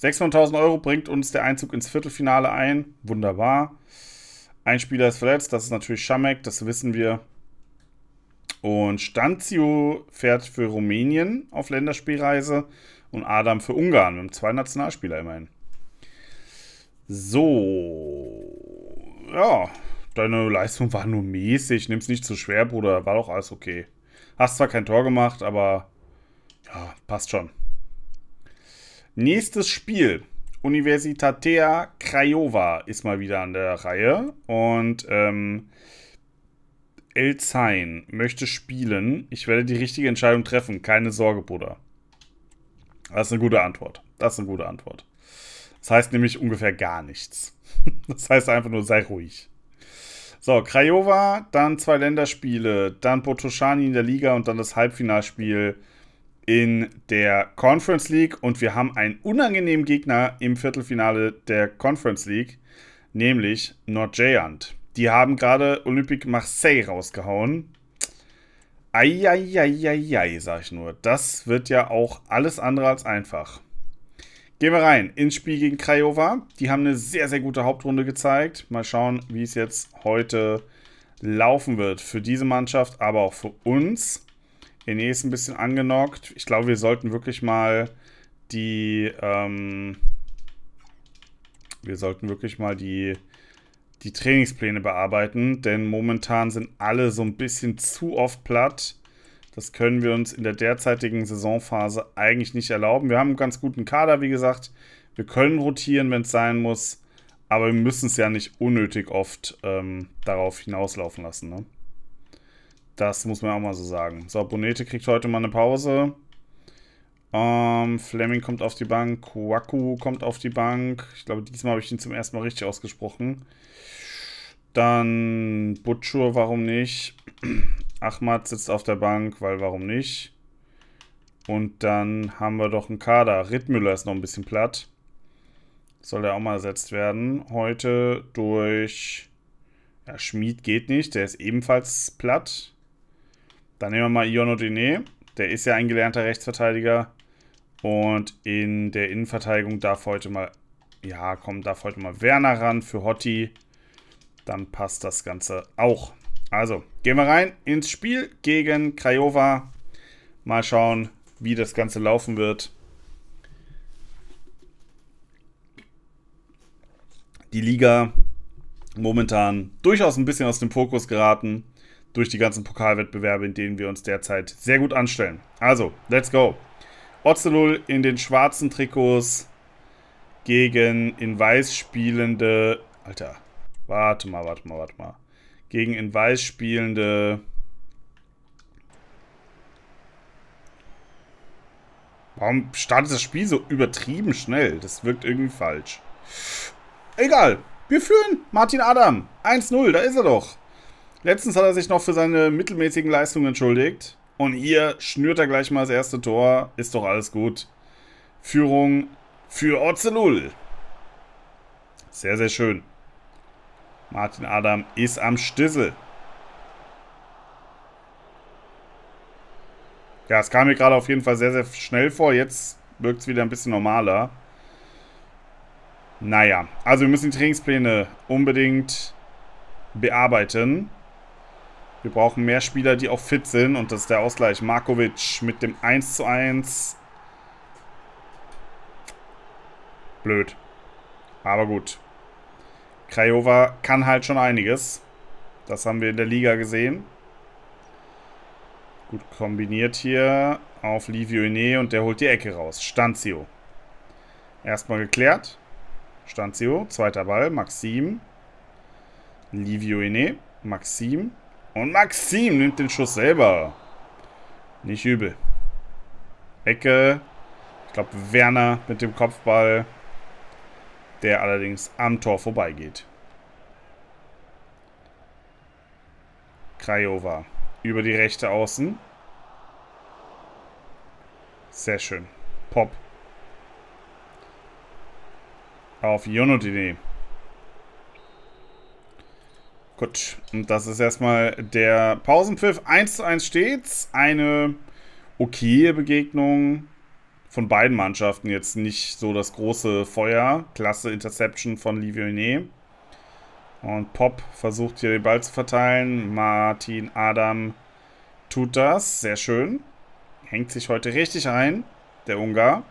600.000 Euro bringt uns der Einzug ins Viertelfinale ein. Wunderbar. Ein Spieler ist verletzt, das ist natürlich Schamek, das wissen wir. Und Stanzio fährt für Rumänien auf Länderspielreise und Adam für Ungarn. Wir haben zwei Nationalspieler immerhin. So. Ja, deine Leistung war nur mäßig. Nimm's nicht zu schwer, Bruder. War doch alles okay. Hast zwar kein Tor gemacht, aber ja, passt schon. Nächstes Spiel. Universitatea Craiova ist mal wieder an der Reihe. Und ähm, Elzain möchte spielen. Ich werde die richtige Entscheidung treffen. Keine Sorge, Bruder. Das ist eine gute Antwort. Das ist eine gute Antwort. Das heißt nämlich ungefähr gar nichts. Das heißt einfach nur, sei ruhig. So, Craiova, dann zwei Länderspiele, dann Potoschani in der Liga und dann das Halbfinalspiel in der Conference League und wir haben einen unangenehmen Gegner im Viertelfinale der Conference League, nämlich Nordjayant. Die haben gerade Olympique Marseille rausgehauen. Eieieiei, sag ich nur. Das wird ja auch alles andere als einfach. Gehen wir rein ins Spiel gegen Craiova. Die haben eine sehr, sehr gute Hauptrunde gezeigt. Mal schauen, wie es jetzt heute laufen wird. Für diese Mannschaft, aber auch für uns. René ist ein bisschen angenockt. Ich glaube, wir sollten wirklich mal die, ähm, wir sollten wirklich mal die, die Trainingspläne bearbeiten, denn momentan sind alle so ein bisschen zu oft platt. Das können wir uns in der derzeitigen Saisonphase eigentlich nicht erlauben. Wir haben einen ganz guten Kader, wie gesagt. Wir können rotieren, wenn es sein muss, aber wir müssen es ja nicht unnötig oft ähm, darauf hinauslaufen lassen. Ne? Das muss man auch mal so sagen. So, Bonete kriegt heute mal eine Pause. Ähm, Fleming kommt auf die Bank. Kuaku kommt auf die Bank. Ich glaube, diesmal habe ich ihn zum ersten Mal richtig ausgesprochen. Dann Butchur, warum nicht? Ahmad sitzt auf der Bank, weil warum nicht? Und dann haben wir doch einen Kader. Rittmüller ist noch ein bisschen platt. Soll der auch mal ersetzt werden. Heute durch. Ja, Schmied geht nicht, der ist ebenfalls platt. Dann nehmen wir mal Iono Dine. Der ist ja ein gelernter Rechtsverteidiger. Und in der Innenverteidigung darf heute mal, ja, komm, darf heute mal Werner ran für Hotti. Dann passt das Ganze auch. Also, gehen wir rein ins Spiel gegen Craiova. Mal schauen, wie das Ganze laufen wird. Die Liga momentan durchaus ein bisschen aus dem Fokus geraten durch die ganzen Pokalwettbewerbe, in denen wir uns derzeit sehr gut anstellen. Also, let's go. Ocelul in den schwarzen Trikots gegen in weiß spielende. Alter, warte mal, warte mal, warte mal. Gegen in weiß spielende. Warum startet das Spiel so übertrieben schnell? Das wirkt irgendwie falsch. Egal. Wir führen Martin Adam. 1-0, da ist er doch. Letztens hat er sich noch für seine mittelmäßigen Leistungen entschuldigt. Und hier schnürt er gleich mal das erste Tor. Ist doch alles gut. Führung für Ozelul. Sehr, sehr schön. Martin Adam ist am Stissel. Ja, es kam mir gerade auf jeden Fall sehr, sehr schnell vor. Jetzt wirkt es wieder ein bisschen normaler. Naja, also wir müssen die Trainingspläne unbedingt bearbeiten. Wir brauchen mehr Spieler, die auch fit sind. Und das ist der Ausgleich. Markovic mit dem 1 zu 1. Blöd. Aber gut. Krajova kann halt schon einiges. Das haben wir in der Liga gesehen. Gut kombiniert hier auf Livio Ine und der holt die Ecke raus. Stanzio. Erstmal geklärt. Stanzio, zweiter Ball, Maxim. Livio Ine, Maxim. Und Maxim nimmt den Schuss selber. Nicht übel. Ecke. Ich glaube, Werner mit dem Kopfball, der allerdings am Tor vorbeigeht. Krajova über die rechte Außen. Sehr schön. Pop. Auf Yonodine. Gut, und das ist erstmal der Pausenpfiff. 1 zu 1 steht's. Eine okaye Begegnung von beiden Mannschaften. Jetzt nicht so das große Feuer. Klasse Interception von Livionet. Und Pop versucht hier den Ball zu verteilen. Martin Adam tut das. Sehr schön. Hängt sich heute richtig ein, der Ungar.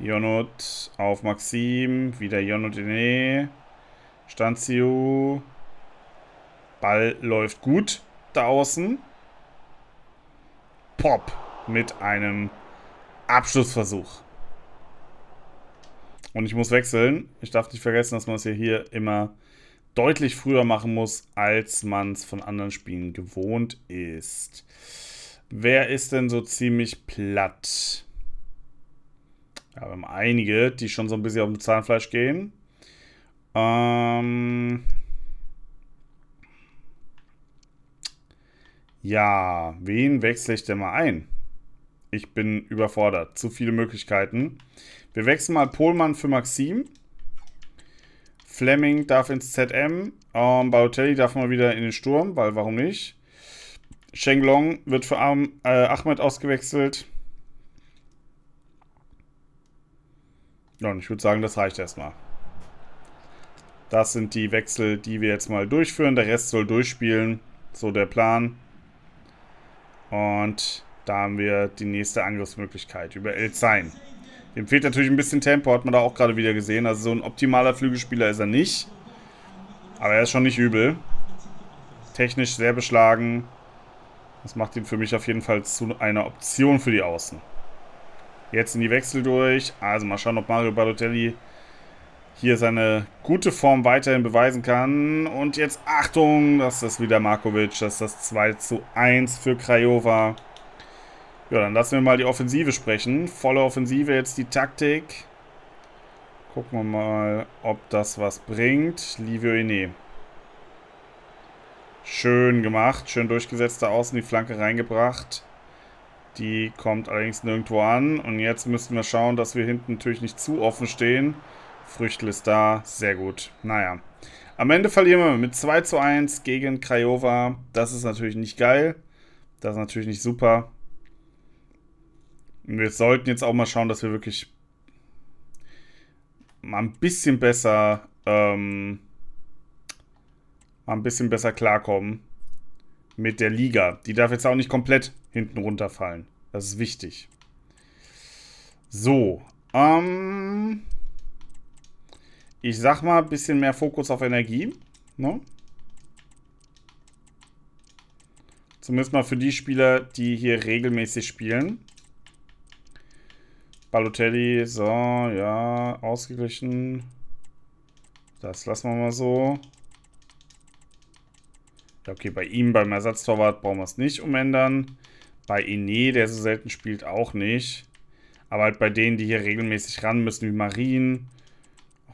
Jonot auf Maxim. Wieder Jonot in Stanzio. Ball läuft gut da außen. Pop mit einem Abschlussversuch. Und ich muss wechseln. Ich darf nicht vergessen, dass man es ja hier immer deutlich früher machen muss, als man es von anderen Spielen gewohnt ist. Wer ist denn so ziemlich platt? Ja, wir haben einige, die schon so ein bisschen auf dem Zahnfleisch gehen. Ähm ja, wen wechsle ich denn mal ein? Ich bin überfordert. Zu viele Möglichkeiten. Wir wechseln mal Polmann für Maxim. Fleming darf ins ZM. Ähm, Balotelli darf mal wieder in den Sturm, weil warum nicht? Long wird für Am äh, Ahmed ausgewechselt. Ja, und ich würde sagen, das reicht erstmal. Das sind die Wechsel, die wir jetzt mal durchführen. Der Rest soll durchspielen. So der Plan. Und da haben wir die nächste Angriffsmöglichkeit über Elzain. Dem fehlt natürlich ein bisschen Tempo, hat man da auch gerade wieder gesehen. Also so ein optimaler Flügelspieler ist er nicht. Aber er ist schon nicht übel. Technisch sehr beschlagen. Das macht ihn für mich auf jeden Fall zu einer Option für die Außen. Jetzt in die Wechsel durch. Also mal schauen, ob Mario Balotelli hier seine gute Form weiterhin beweisen kann. Und jetzt Achtung, das ist wieder Markovic. Das ist das 2 zu 1 für Krajova. Ja, dann lassen wir mal die Offensive sprechen. Volle Offensive, jetzt die Taktik. Gucken wir mal, ob das was bringt. Livio Ine. Schön gemacht, schön durchgesetzt da außen, die Flanke reingebracht. Die kommt allerdings nirgendwo an. Und jetzt müssten wir schauen, dass wir hinten natürlich nicht zu offen stehen. Früchtel ist da. Sehr gut. Naja. Am Ende verlieren wir mit 2 zu 1 gegen Craiova. Das ist natürlich nicht geil. Das ist natürlich nicht super. Und wir sollten jetzt auch mal schauen, dass wir wirklich mal ein bisschen besser, ähm, mal ein bisschen besser klarkommen mit der Liga. Die darf jetzt auch nicht komplett hinten runterfallen. Das ist wichtig. So, ähm ich sag mal, ein bisschen mehr Fokus auf Energie. Ne? Zumindest mal für die Spieler, die hier regelmäßig spielen. Balotelli, so, ja, ausgeglichen. Das lassen wir mal so. Ja, okay, bei ihm, beim Ersatztorwart, brauchen wir es nicht umändern. Bei Ine, der so selten spielt, auch nicht. Aber halt bei denen, die hier regelmäßig ran müssen, wie Marien,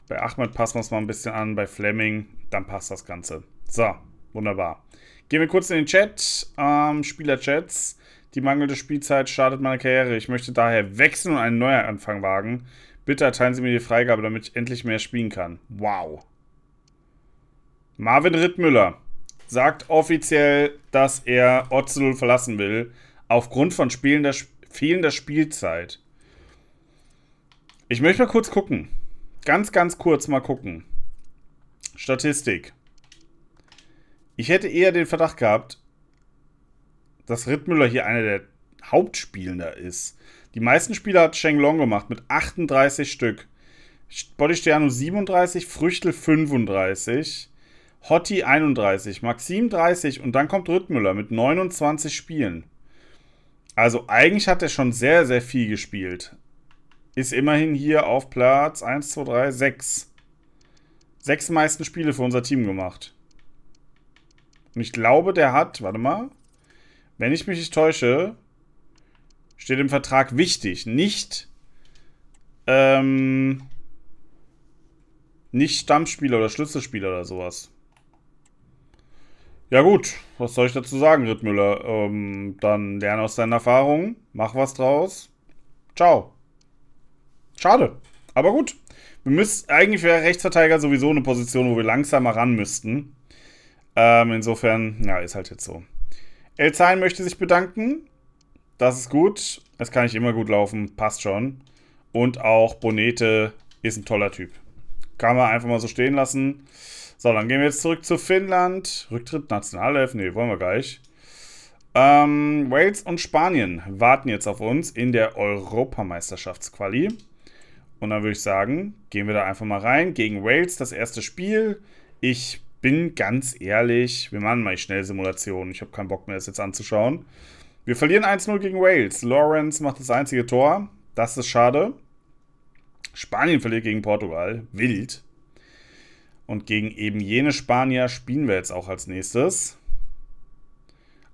bei Ahmed passen wir es mal ein bisschen an, bei Fleming, dann passt das Ganze. So, wunderbar. Gehen wir kurz in den Chat. Ähm, Spielerchats. Die mangelnde Spielzeit startet meine Karriere. Ich möchte daher wechseln und einen Neuanfang wagen. Bitte erteilen Sie mir die Freigabe, damit ich endlich mehr spielen kann. Wow. Marvin Rittmüller sagt offiziell, dass er Ozelul verlassen will, aufgrund von fehlender Spielzeit. Ich möchte mal kurz gucken ganz, ganz kurz mal gucken. Statistik. Ich hätte eher den Verdacht gehabt, dass Rittmüller hier einer der Hauptspielender ist. Die meisten Spieler hat Sheng Long gemacht mit 38 Stück. Bodistiano 37, Früchtel 35, Hotti 31, Maxim 30 und dann kommt Rittmüller mit 29 Spielen. Also eigentlich hat er schon sehr, sehr viel gespielt. Ist immerhin hier auf Platz 1, 2, 3, 6. Sechs meisten Spiele für unser Team gemacht. Und ich glaube, der hat, warte mal, wenn ich mich nicht täusche, steht im Vertrag wichtig, nicht, ähm, nicht Stammspieler oder Schlüsselspieler oder sowas. Ja gut, was soll ich dazu sagen, Rittmüller? Ähm, dann lerne aus deinen Erfahrungen, mach was draus. Ciao. Schade. Aber gut. Wir müssen, eigentlich wäre Rechtsverteidiger sowieso eine Position, wo wir langsamer ran müssten. Ähm, insofern, ja, ist halt jetzt so. Elzain möchte sich bedanken. Das ist gut. Es kann nicht immer gut laufen. Passt schon. Und auch Bonete ist ein toller Typ. Kann man einfach mal so stehen lassen. So, dann gehen wir jetzt zurück zu Finnland. Rücktritt Nationalelf? Nee, wollen wir gleich. Ähm, Wales und Spanien warten jetzt auf uns in der Europameisterschaftsquali. Und dann würde ich sagen, gehen wir da einfach mal rein. Gegen Wales das erste Spiel. Ich bin ganz ehrlich, wir machen mal schnell Simulationen. Ich habe keinen Bock mehr, das jetzt anzuschauen. Wir verlieren 1-0 gegen Wales. Lawrence macht das einzige Tor. Das ist schade. Spanien verliert gegen Portugal. Wild. Und gegen eben jene Spanier spielen wir jetzt auch als nächstes.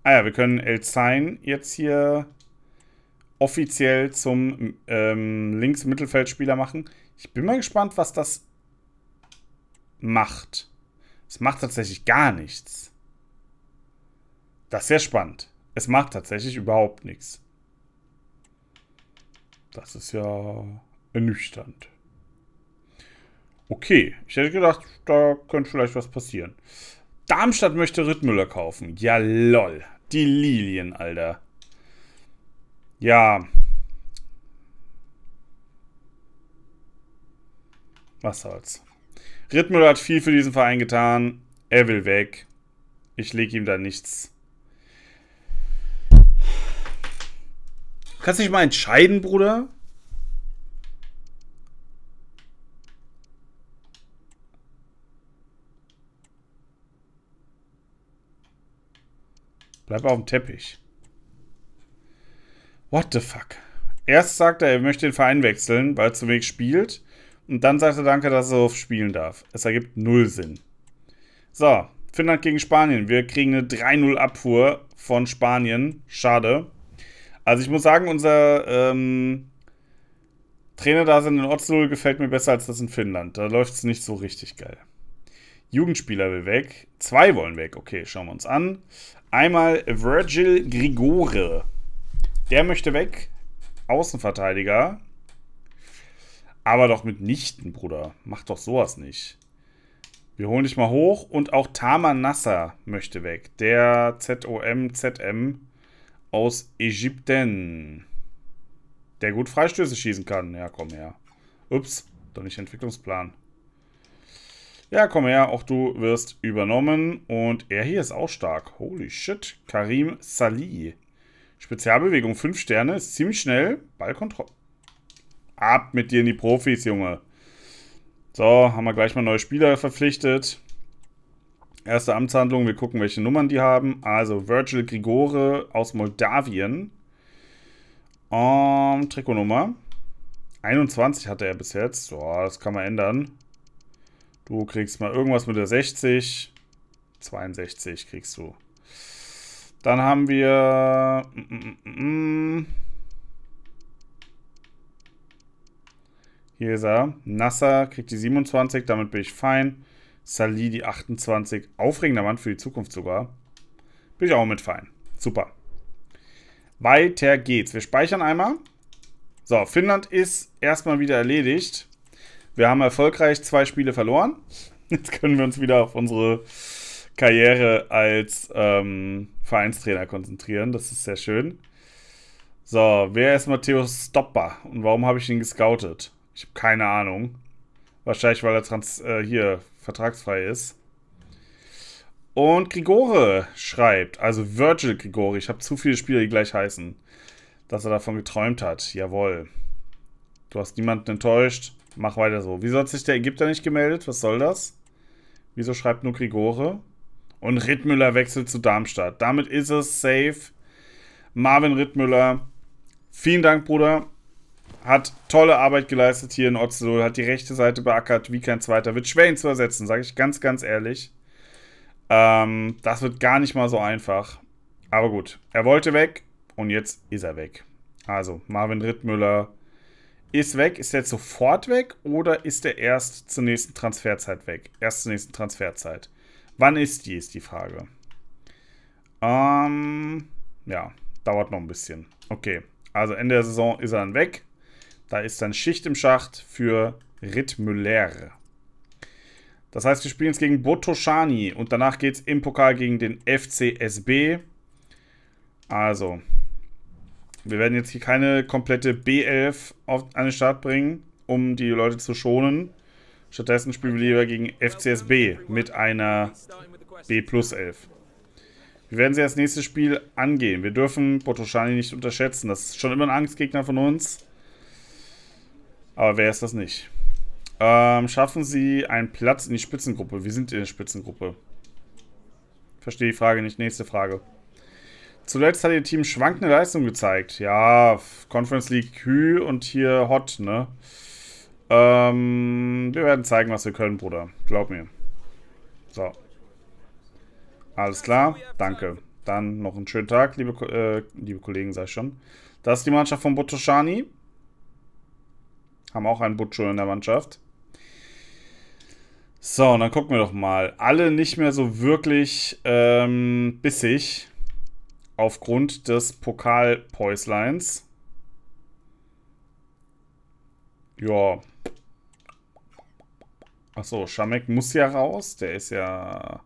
Ah ja, wir können El Sain jetzt hier offiziell zum ähm, Links-Mittelfeldspieler machen. Ich bin mal gespannt, was das macht. Es macht tatsächlich gar nichts. Das ist sehr spannend. Es macht tatsächlich überhaupt nichts. Das ist ja ernüchternd. Okay, ich hätte gedacht, da könnte vielleicht was passieren. Darmstadt möchte Rittmüller kaufen. Ja, lol. Die Lilien, Alter. Ja. Was soll's. Rittmüller hat viel für diesen Verein getan. Er will weg. Ich lege ihm da nichts. Kannst du dich mal entscheiden, Bruder? Bleib auf dem Teppich. What the fuck? Erst sagt er, er möchte den Verein wechseln, weil er zu wenig spielt. Und dann sagt er Danke, dass er so spielen darf. Es ergibt null Sinn. So, Finnland gegen Spanien. Wir kriegen eine 3-0-Abfuhr von Spanien. Schade. Also ich muss sagen, unser ähm, Trainer da sind in Otzl gefällt mir besser als das in Finnland. Da läuft es nicht so richtig geil. Jugendspieler will weg. Zwei wollen weg. Okay, schauen wir uns an. Einmal Virgil Grigore. Der möchte weg. Außenverteidiger. Aber doch mitnichten, Bruder. Mach doch sowas nicht. Wir holen dich mal hoch. Und auch Tama Nasser möchte weg. Der ZOM, ZM aus Ägypten. Der gut Freistöße schießen kann. Ja, komm her. Ups, doch nicht Entwicklungsplan. Ja, komm her, auch du wirst übernommen. Und er hier ist auch stark. Holy shit. Karim Salih. Spezialbewegung 5 Sterne, ist ziemlich schnell. Ballkontrolle. Ab mit dir in die Profis, Junge. So, haben wir gleich mal neue Spieler verpflichtet. Erste Amtshandlung, wir gucken, welche Nummern die haben. Also Virgil Grigore aus Moldawien. Um, ähm, Trikotnummer. 21 hatte er bis jetzt. So, das kann man ändern. Du kriegst mal irgendwas mit der 60. 62 kriegst du. Dann haben wir... Mm, mm, mm, Hier ist er. Nasser kriegt die 27, damit bin ich fein. Salih die 28. Aufregender Mann für die Zukunft sogar. Bin ich auch mit fein. Super. Weiter geht's. Wir speichern einmal. So, Finnland ist erstmal wieder erledigt. Wir haben erfolgreich zwei Spiele verloren. Jetzt können wir uns wieder auf unsere Karriere als ähm, Vereinstrainer konzentrieren. Das ist sehr schön. So, wer ist Matthäus Stopper und warum habe ich ihn gescoutet? Ich habe keine Ahnung. Wahrscheinlich, weil er trans äh, hier vertragsfrei ist. Und Grigore schreibt, also Virgil Grigore, ich habe zu viele Spieler, die gleich heißen, dass er davon geträumt hat. Jawohl. Du hast niemanden enttäuscht. Mach weiter so. Wieso hat sich der Ägypter nicht gemeldet? Was soll das? Wieso schreibt nur Grigore? Und Rittmüller wechselt zu Darmstadt. Damit ist es safe. Marvin Rittmüller, vielen Dank, Bruder. Hat tolle Arbeit geleistet hier in Otzelol, hat die rechte Seite beackert wie kein zweiter. Wird schwer ihn zu ersetzen, sage ich ganz, ganz ehrlich. Ähm, das wird gar nicht mal so einfach. Aber gut, er wollte weg und jetzt ist er weg. Also, Marvin Rittmüller ist weg. Ist er jetzt sofort weg oder ist er erst zur nächsten Transferzeit weg? Erst zur nächsten Transferzeit. Wann ist die, ist die Frage. Ähm, ja, dauert noch ein bisschen. Okay, also Ende der Saison ist er dann weg. Da ist dann Schicht im Schacht für Ritt Müller. Das heißt, wir spielen jetzt gegen Botoschani und danach geht es im Pokal gegen den FCSB. Also, wir werden jetzt hier keine komplette B11 auf eine Start bringen, um die Leute zu schonen. Stattdessen spielen wir lieber gegen FCSB mit einer B plus 11. Wir werden sie als nächstes Spiel angehen. Wir dürfen Botoschani nicht unterschätzen. Das ist schon immer ein Angstgegner von uns. Aber wer ist das nicht? Ähm, schaffen sie einen Platz in die Spitzengruppe? Wir sind in der Spitzengruppe. Verstehe die Frage nicht. Nächste Frage. Zuletzt hat ihr Team schwankende Leistung gezeigt. Ja, Conference League Hü und hier Hot, ne? Ähm, wir werden zeigen, was wir können, Bruder. Glaub mir. So. Alles klar. Danke. Dann noch einen schönen Tag, liebe, äh, liebe Kollegen, sei schon. Das ist die Mannschaft von Botoshani. Haben auch einen Butcho in der Mannschaft. So, und dann gucken wir doch mal. Alle nicht mehr so wirklich ähm, bissig aufgrund des Pokal-Päuslines. Ja, Achso, Schamek muss ja raus. Der ist ja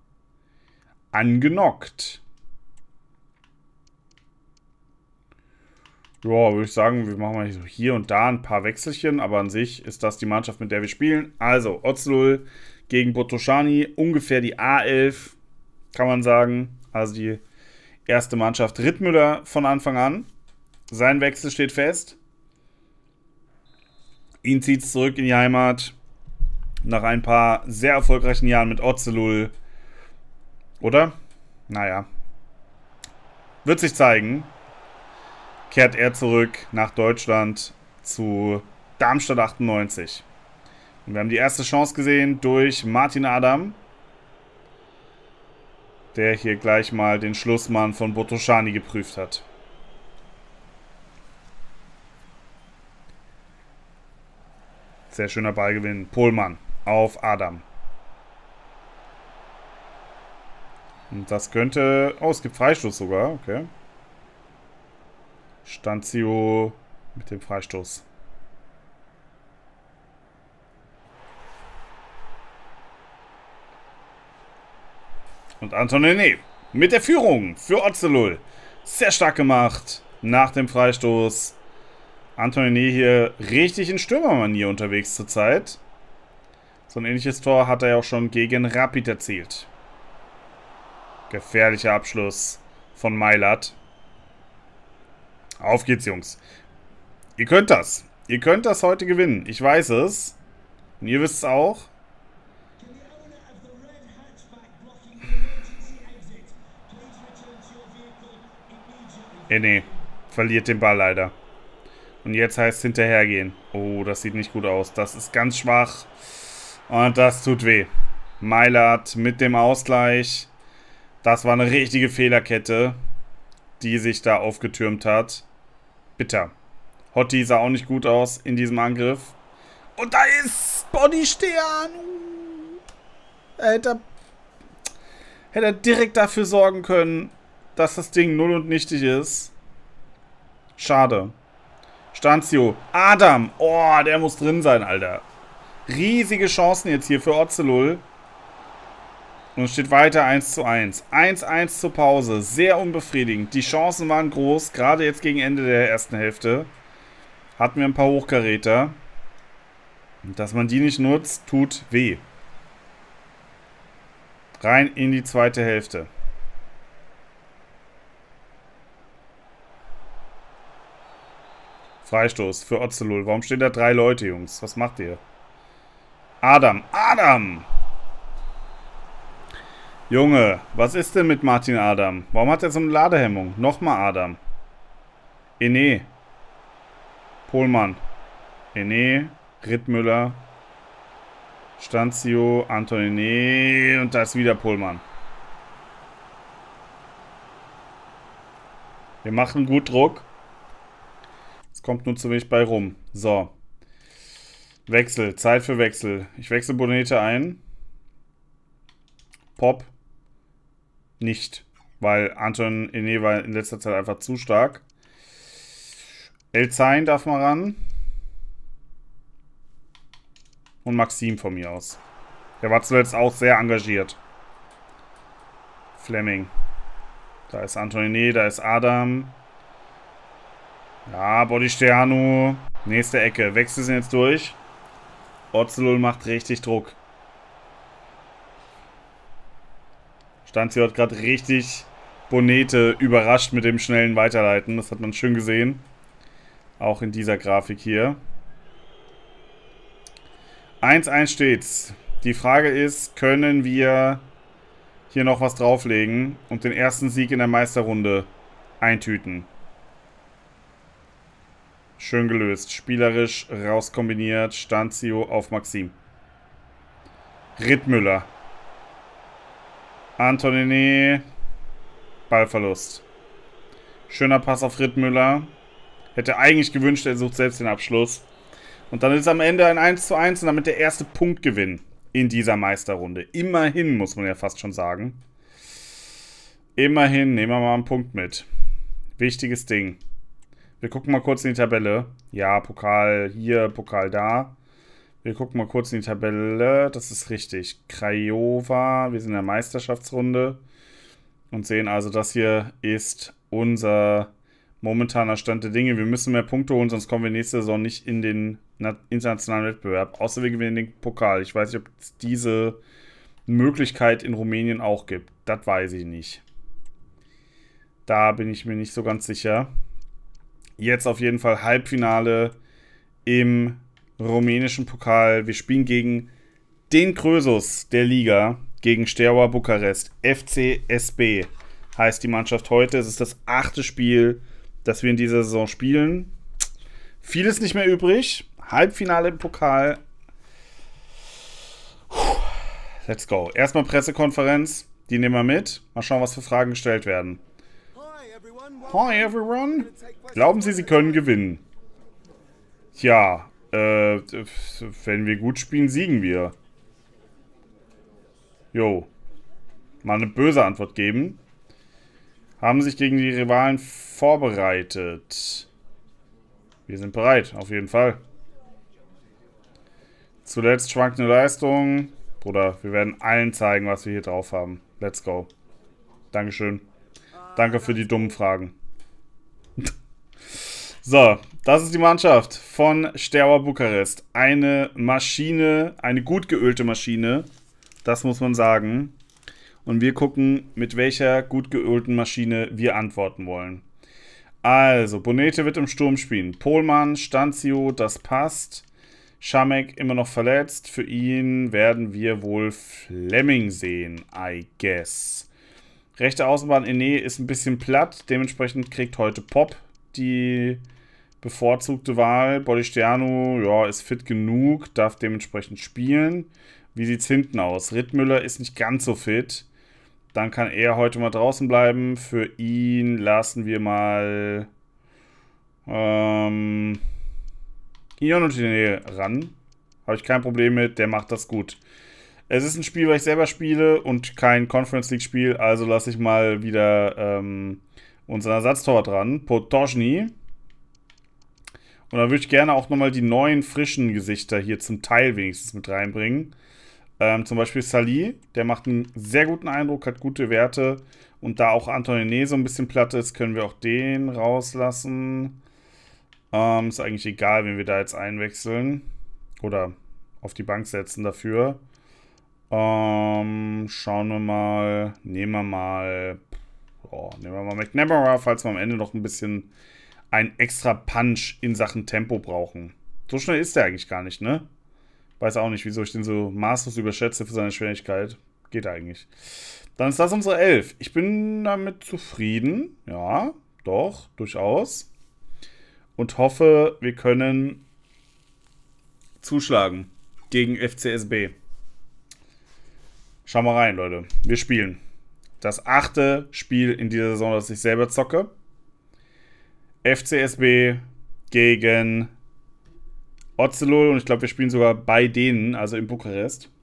angenockt. Ja, würde ich sagen, wir machen mal hier und da ein paar Wechselchen, aber an sich ist das die Mannschaft, mit der wir spielen. Also, Ozlul gegen Botoschani, ungefähr die A11, kann man sagen. Also die erste Mannschaft. Rittmüller von Anfang an. Sein Wechsel steht fest. Ihn zieht es zurück in die Heimat. Nach ein paar sehr erfolgreichen Jahren mit Ozelul. Oder? Naja. Wird sich zeigen. Kehrt er zurück nach Deutschland zu Darmstadt 98. Und wir haben die erste Chance gesehen durch Martin Adam. Der hier gleich mal den Schlussmann von Botoschani geprüft hat. Sehr schöner Ballgewinn. Pohlmann auf Adam. Und das könnte... Oh, es gibt Freistoß sogar. Okay. Stanzio mit dem Freistoß. Und Anton René mit der Führung für Otzelul. Sehr stark gemacht nach dem Freistoß. Anton René hier richtig in Stürmermanier unterwegs zurzeit. So ein ähnliches Tor hat er ja auch schon gegen Rapid erzielt. Gefährlicher Abschluss von Meilert. Auf geht's, Jungs. Ihr könnt das. Ihr könnt das heute gewinnen. Ich weiß es. Und ihr wisst es auch. Äh, nee. Verliert den Ball leider. Und jetzt heißt es hinterhergehen. Oh, das sieht nicht gut aus. Das ist ganz schwach. Und das tut weh. Meilert mit dem Ausgleich. Das war eine richtige Fehlerkette, die sich da aufgetürmt hat. Bitter. Hotti sah auch nicht gut aus in diesem Angriff. Und da ist Bonnie Stern. Hätte, hätte direkt dafür sorgen können, dass das Ding null und nichtig ist. Schade. Stanzio. Adam. Oh, der muss drin sein, Alter. Riesige Chancen jetzt hier für Otzelul. Und es steht weiter 1 zu 1. 1 1 zur Pause. Sehr unbefriedigend. Die Chancen waren groß, gerade jetzt gegen Ende der ersten Hälfte. Hatten wir ein paar Hochkaräter. Und dass man die nicht nutzt, tut weh. Rein in die zweite Hälfte. Freistoß für Otzelul. Warum stehen da drei Leute, Jungs? Was macht ihr? Adam, Adam! Junge, was ist denn mit Martin Adam? Warum hat er so eine Ladehemmung? Nochmal Adam. Ene. Pohlmann. Ene. Rittmüller. Stanzio. Anton Antonine. Und da ist wieder Pohlmann. Wir machen gut Druck. Es kommt nur zu wenig bei rum. So. Wechsel, Zeit für Wechsel. Ich wechsle Bonete ein. Pop. Nicht. Weil Anton Ene war in letzter Zeit einfach zu stark. El Zain darf mal ran. Und Maxim von mir aus. Der war zuletzt auch sehr engagiert. Fleming. Da ist Antonine, da ist Adam. Ja, Body Bodistiano. Nächste Ecke. Wechsel sind jetzt durch. Ozelul macht richtig Druck. Stanzio hat gerade richtig Bonete überrascht mit dem schnellen Weiterleiten. Das hat man schön gesehen. Auch in dieser Grafik hier. 1-1 steht's. Die Frage ist, können wir hier noch was drauflegen und den ersten Sieg in der Meisterrunde eintüten? Schön gelöst. Spielerisch rauskombiniert. Stanzio auf Maxim. Rittmüller. Antonini. Ballverlust. Schöner Pass auf Rittmüller. Hätte eigentlich gewünscht, er sucht selbst den Abschluss. Und dann ist am Ende ein 1 zu 1 und damit der erste Punktgewinn in dieser Meisterrunde. Immerhin, muss man ja fast schon sagen. Immerhin, nehmen wir mal einen Punkt mit. Wichtiges Ding. Wir gucken mal kurz in die Tabelle. Ja, Pokal hier, Pokal da. Wir gucken mal kurz in die Tabelle. Das ist richtig. Craiova, wir sind in der Meisterschaftsrunde. Und sehen also, das hier ist unser momentaner Stand der Dinge. Wir müssen mehr Punkte holen, sonst kommen wir nächste Saison nicht in den internationalen Wettbewerb. Außer wir gewinnen den Pokal. Ich weiß nicht, ob es diese Möglichkeit in Rumänien auch gibt. Das weiß ich nicht. Da bin ich mir nicht so ganz sicher jetzt auf jeden Fall Halbfinale im rumänischen Pokal. Wir spielen gegen den Krösus der Liga, gegen Steaua Bukarest, FCSB heißt die Mannschaft heute. Es ist das achte Spiel, das wir in dieser Saison spielen. Vieles nicht mehr übrig. Halbfinale im Pokal. Let's go. Erstmal Pressekonferenz. Die nehmen wir mit. Mal schauen, was für Fragen gestellt werden. Hi everyone. Glauben Sie, Sie können gewinnen? Ja, äh, wenn wir gut spielen, siegen wir. Jo. Mal eine böse Antwort geben. Haben sich gegen die Rivalen vorbereitet. Wir sind bereit, auf jeden Fall. Zuletzt schwankende Leistung. Bruder, wir werden allen zeigen, was wir hier drauf haben. Let's go. Dankeschön. Danke für die dummen Fragen. so, das ist die Mannschaft von Sterwa Bukarest. Eine Maschine, eine gut geölte Maschine. Das muss man sagen. Und wir gucken, mit welcher gut geölten Maschine wir antworten wollen. Also, Bonete wird im Sturm spielen. Pohlmann, Stanzio, das passt. Schamek immer noch verletzt. Für ihn werden wir wohl Fleming sehen, I guess. Rechte Außenbahn Ene eh, ist ein bisschen platt. Dementsprechend kriegt heute Pop die bevorzugte Wahl. Bolistiano, ja, ist fit genug, darf dementsprechend spielen. Wie sieht es hinten aus? Rittmüller ist nicht ganz so fit. Dann kann er heute mal draußen bleiben. Für ihn lassen wir mal ähm, Ion und Ine ran. Habe ich kein Problem mit, der macht das gut. Es ist ein Spiel, was ich selber spiele und kein Conference League-Spiel, also lasse ich mal wieder ähm, unseren Ersatztor dran, Potoschny. Und da würde ich gerne auch nochmal die neuen, frischen Gesichter hier zum Teil wenigstens mit reinbringen. Ähm, zum Beispiel Salih, der macht einen sehr guten Eindruck, hat gute Werte. Und da auch Antonine so ein bisschen platt ist, können wir auch den rauslassen. Ähm, ist eigentlich egal, wenn wir da jetzt einwechseln. Oder auf die Bank setzen dafür. Ähm, schauen wir mal. Nehmen wir mal. Oh, nehmen wir mal McNamara, falls wir am Ende noch ein bisschen einen extra Punch in Sachen Tempo brauchen. So schnell ist der eigentlich gar nicht, ne? Weiß auch nicht, wieso ich den so maßlos überschätze für seine Schwierigkeit. Geht eigentlich. Dann ist das unsere 11. Ich bin damit zufrieden. Ja, doch, durchaus. Und hoffe, wir können zuschlagen gegen FCSB. Schauen wir rein, Leute. Wir spielen. Das achte Spiel in dieser Saison, das ich selber zocke. FCSB gegen Ocelot und ich glaube, wir spielen sogar bei denen, also in Bukarest.